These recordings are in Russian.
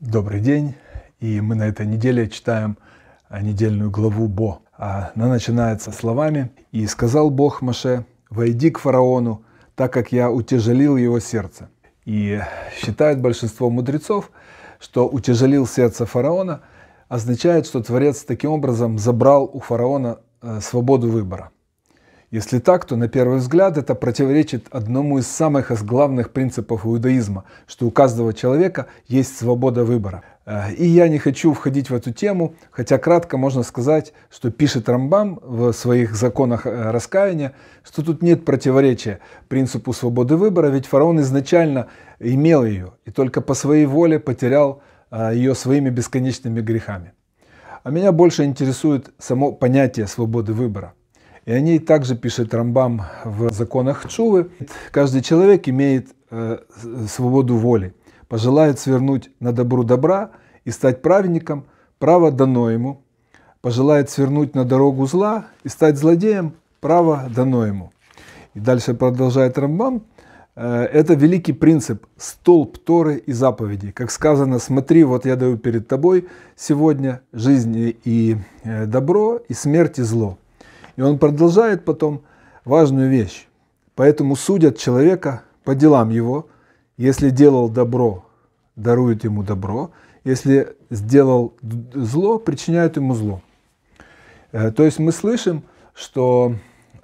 Добрый день. И мы на этой неделе читаем а, недельную главу Бо. А, она начинается словами «И сказал Бог Маше, войди к фараону, так как я утяжелил его сердце». И считает большинство мудрецов, что утяжелил сердце фараона означает, что Творец таким образом забрал у фараона э, свободу выбора – если так, то на первый взгляд это противоречит одному из самых главных принципов иудаизма, что у каждого человека есть свобода выбора. Э, и я не хочу входить в эту тему, хотя кратко можно сказать, что пишет Рамбам в своих законах э, раскаяния, что тут нет противоречия принципу свободы выбора, ведь фараон изначально имел ее и только по своей воле потерял э, ее своими бесконечными грехами. А меня больше интересует само понятие свободы выбора. И о ней также пишет Рамбам в законах Чувы. Каждый человек имеет э, свободу воли. Пожелает свернуть на добру добра и стать праведником, право дано ему. Пожелает свернуть на дорогу зла и стать злодеем, право дано ему. И дальше продолжает Рамбам. Э, это великий принцип, столб Торы и заповедей. Как сказано, смотри, вот я даю перед тобой сегодня жизнь и э, добро, и смерть и зло. И он продолжает потом важную вещь. Поэтому судят человека по делам его. Если делал добро, даруют ему добро. Если сделал зло, причиняют ему зло. Э, то есть мы слышим, что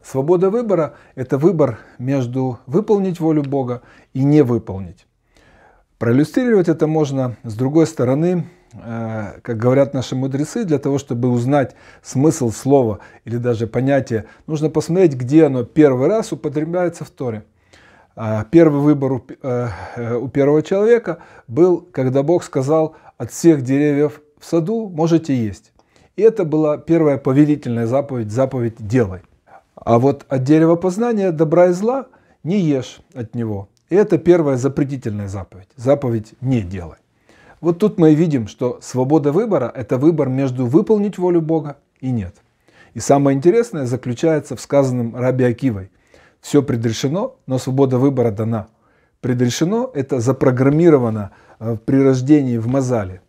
свобода выбора – это выбор между выполнить волю Бога и не выполнить. Проиллюстрировать это можно с другой стороны Э, как говорят наши мудрецы, для того, чтобы узнать смысл слова или даже понятия, нужно посмотреть, где оно первый раз употребляется в Торе. А, первый выбор э, э, у первого человека был, когда Бог сказал, от всех деревьев в саду можете есть. И это была первая повелительная заповедь, заповедь «делай». А вот от дерева познания добра и зла не ешь от него. И это первая запретительная заповедь, заповедь «не делай». Вот тут мы видим, что свобода выбора – это выбор между выполнить волю Бога и нет. И самое интересное заключается в сказанном Раби Акивой. Все предрешено, но свобода выбора дана. Предрешено – это запрограммировано э, при рождении в Мазале.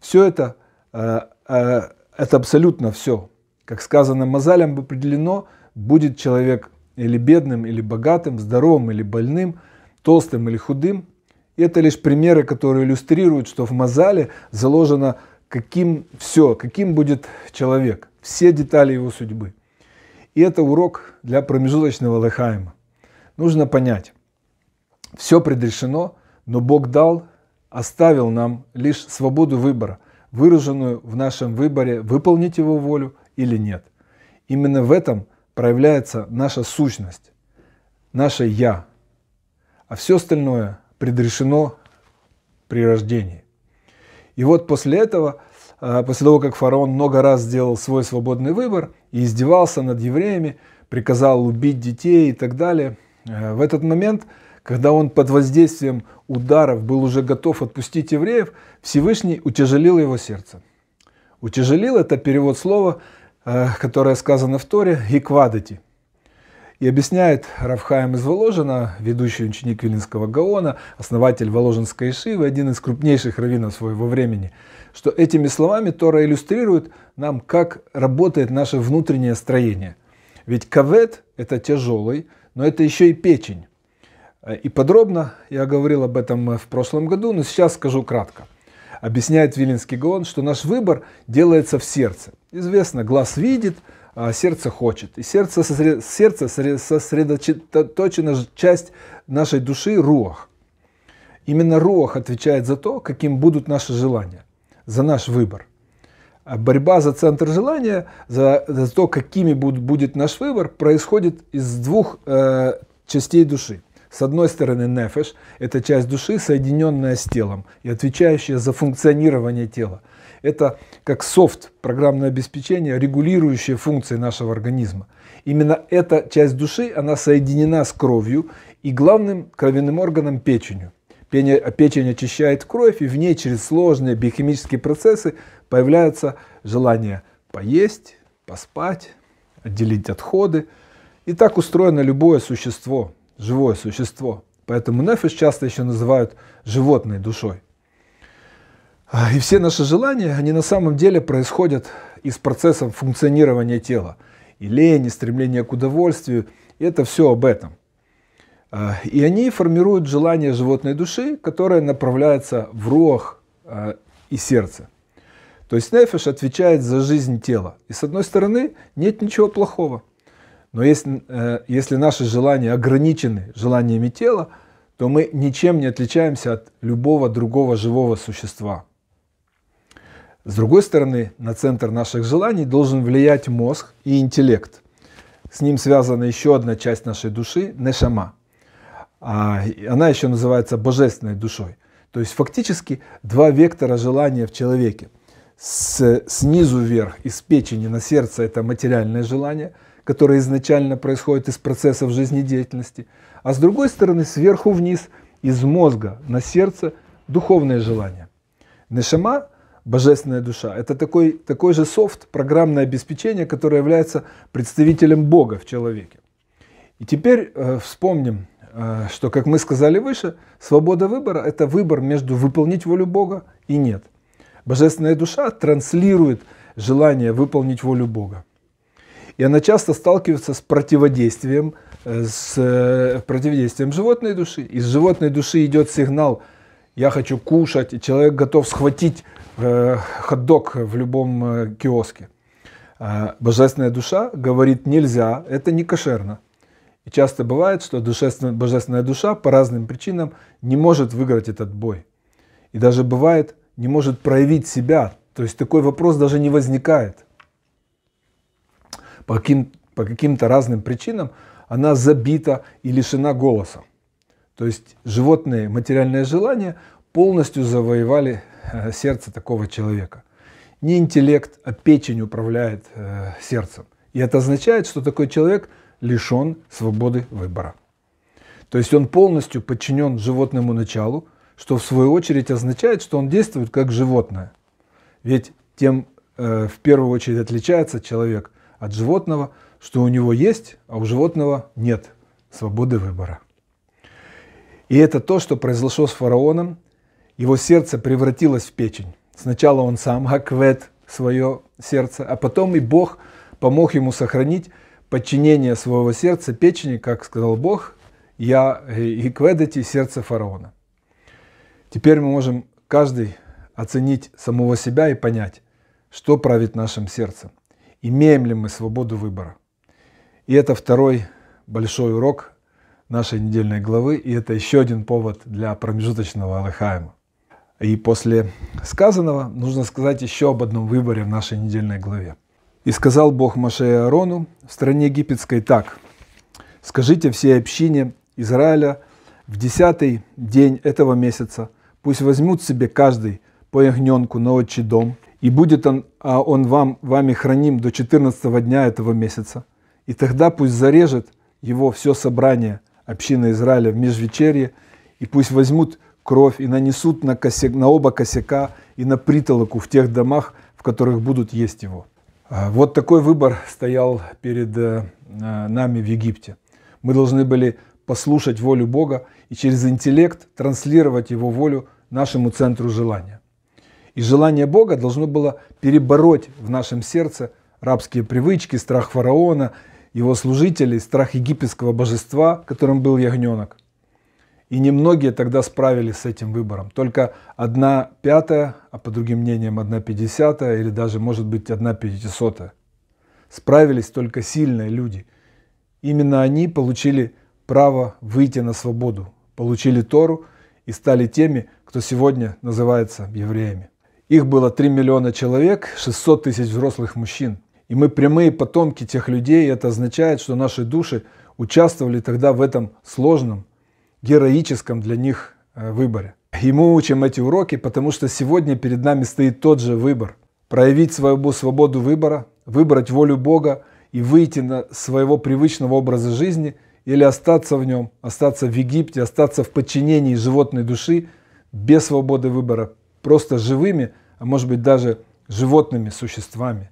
Все это, э, э, это абсолютно все. Как сказано Мазалем определено, будет человек или бедным, или богатым, здоровым или больным, толстым или худым – это лишь примеры, которые иллюстрируют, что в Мазале заложено каким все, каким будет человек, все детали его судьбы. И это урок для промежуточного Лехайма. Нужно понять, все предрешено, но Бог дал, оставил нам лишь свободу выбора, выраженную в нашем выборе, выполнить его волю или нет. Именно в этом проявляется наша сущность, наше «я». А все остальное – предрешено при рождении. И вот после этого, а, после того, как фараон много раз сделал свой свободный выбор и издевался над евреями, приказал убить детей и так далее, а, в этот момент, когда он под воздействием ударов был уже готов отпустить евреев, Всевышний утяжелил его сердце. Утяжелил – это перевод слова, а, которое сказано в Торе, «иквадати», и объясняет Равхаем из Воложина, ведущий ученик Вилинского Гаона, основатель Воложинской Ишивы, один из крупнейших раввинов своего времени, что этими словами Тора иллюстрирует нам, как работает наше внутреннее строение. Ведь кавет – это тяжелый, но это еще и печень. И подробно я говорил об этом в прошлом году, но сейчас скажу кратко. Объясняет Вилинский Гаон, что наш выбор делается в сердце. Известно, глаз видит – а, сердце хочет. И сердце, сосред... сердце сосредоточена часть нашей души – руах. Именно руах отвечает за то, каким будут наши желания, за наш выбор. А борьба за центр желания, за, за то, какими будет, будет наш выбор, происходит из двух э, частей души. С одной стороны, нефеш – это часть души, соединенная с телом и отвечающая за функционирование тела – это как софт, программное обеспечение, регулирующие функции нашего организма. Именно эта часть души, она соединена с кровью и главным кровяным органом печенью. Печень очищает кровь, и в ней через сложные биохимические процессы появляется желание поесть, поспать, отделить отходы. И так устроено любое существо, живое существо. Поэтому нефиш часто еще называют животной душой. А, и все наши желания, они на самом деле происходят из процесса функционирования тела. И лень, и стремление к удовольствию, это все об этом. А, и они формируют желание животной души, которое направляется в рог а, и сердце. То есть нефиш отвечает за жизнь тела. И с одной стороны, нет ничего плохого. Но если, э, если наши желания ограничены желаниями тела, то мы ничем не отличаемся от любого другого живого существа – с другой стороны, на центр наших желаний должен влиять мозг и интеллект. С ним связана еще одна часть нашей души – нешама. А, она еще называется божественной душой. То есть фактически два вектора желания в человеке. С, снизу вверх, из печени на сердце – это материальное желание, которое изначально происходит из процессов жизнедеятельности. А с другой стороны, сверху вниз, из мозга на сердце – духовное желание. Нешама Божественная душа. Это такой, такой же софт, программное обеспечение, которое является представителем Бога в человеке. И теперь э, вспомним, э, что, как мы сказали выше, свобода выбора – это выбор между выполнить волю Бога и нет. Божественная душа транслирует желание выполнить волю Бога. И она часто сталкивается с противодействием, э, с э, противодействием животной души. Из животной души идет сигнал – я хочу кушать, и человек готов схватить э, хот-дог в любом э, киоске. Э, божественная душа говорит нельзя, это не кошерно. И часто бывает, что божественная душа по разным причинам не может выиграть этот бой. И даже бывает, не может проявить себя. То есть такой вопрос даже не возникает. По, каким, по каким-то разным причинам она забита и лишена голоса. То есть животные материальные желания полностью завоевали э, сердце такого человека. Не интеллект, а печень управляет э, сердцем. И это означает, что такой человек лишен свободы выбора. То есть он полностью подчинен животному началу, что в свою очередь означает, что он действует как животное. Ведь тем э, в первую очередь отличается человек от животного, что у него есть, а у животного нет свободы выбора. И это то, что произошло с фараоном. Его сердце превратилось в печень. Сначала он сам, Аквет, свое сердце, а потом и Бог помог ему сохранить подчинение своего сердца печени, как сказал Бог, я э, и кведати сердце фараона. Теперь мы можем каждый оценить самого себя и понять, что правит нашим сердцем. Имеем ли мы свободу выбора? И это второй большой урок нашей недельной главы, и это еще один повод для промежуточного Алехайма. И после сказанного нужно сказать еще об одном выборе в нашей недельной главе. «И сказал Бог Маше и Аарону в стране египетской так, «Скажите всей общине Израиля в десятый день этого месяца, пусть возьмут себе каждый по ягненку на отчий дом, и будет он, а он вам, вами храним до 14 дня этого месяца, и тогда пусть зарежет его все собрание – община Израиля в межвечерье, и пусть возьмут кровь и нанесут на, косяк, на оба косяка и на притолоку в тех домах, в которых будут есть его. А, вот такой выбор стоял перед э, а, нами в Египте. Мы должны были послушать волю Бога и через интеллект транслировать Его волю нашему центру желания. И желание Бога должно было перебороть в нашем сердце рабские привычки, страх фараона его служителей страх египетского божества, которым был ягненок. И немногие тогда справились с этим выбором. Только одна пятая, а по другим мнениям одна пятидесятая или даже, может быть, одна пятисотая. Справились только сильные люди. Именно они получили право выйти на свободу, получили Тору и стали теми, кто сегодня называется евреями. Их было 3 миллиона человек, 600 тысяч взрослых мужчин. И мы прямые потомки тех людей, и это означает, что наши души участвовали тогда в этом сложном, героическом для них э, выборе. И мы учим эти уроки, потому что сегодня перед нами стоит тот же выбор. Проявить свою свободу выбора, выбрать волю Бога и выйти на своего привычного образа жизни или остаться в нем, остаться в Египте, остаться в подчинении животной души без свободы выбора, просто живыми, а может быть даже животными существами.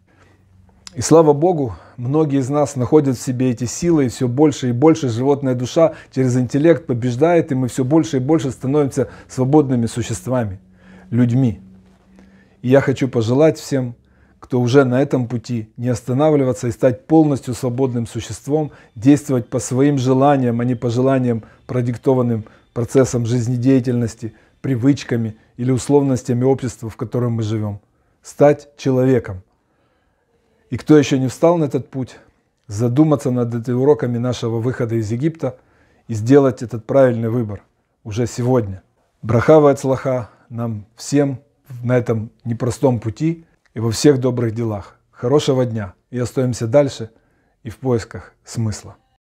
И слава Богу, многие из нас находят в себе эти силы, и все больше и больше животная душа через интеллект побеждает, и мы все больше и больше становимся свободными существами, людьми. И я хочу пожелать всем, кто уже на этом пути, не останавливаться и стать полностью свободным существом, действовать по своим желаниям, а не по желаниям, продиктованным процессом жизнедеятельности, привычками или условностями общества, в котором мы живем. Стать человеком – и кто еще не встал на этот путь, задуматься над этими уроками нашего выхода из Египта и сделать этот правильный выбор уже сегодня. Брахава от Слаха нам всем на этом непростом пути и во всех добрых делах. Хорошего дня и остаемся дальше и в поисках смысла.